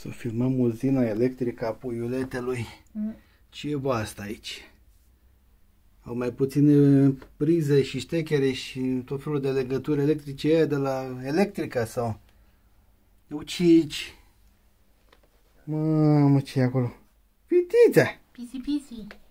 Să filmăm uzina electrică a puiuletelui. Mm. Ce e asta aici? Au mai puține prize și ștechere și tot felul de legături electrice de la electrica sau... Ucici! Mamă, ce e acolo? Pitița! Pisi, pisi!